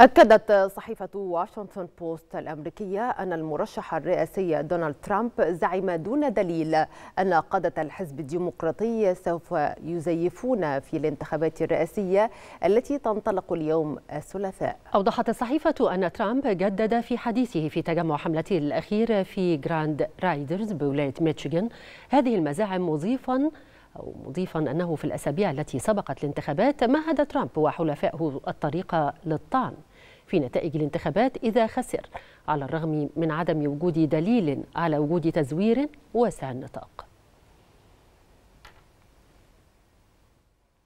أكدت صحيفة واشنطن بوست الأمريكية أن المرشح الرئاسي دونالد ترامب زعم دون دليل أن قادة الحزب الديمقراطي سوف يزيفون في الانتخابات الرئاسية التي تنطلق اليوم الثلاثاء أوضحت الصحيفة أن ترامب جدد في حديثه في تجمع حملته الأخير في جراند رايدرز بولاية ميشيغان هذه المزاعم مضيفاً أو مضيفا أنه في الأسابيع التي سبقت الانتخابات مهد ترامب وحلفائه الطريقة للطعن في نتائج الانتخابات إذا خسر على الرغم من عدم وجود دليل على وجود تزوير واسع النطاق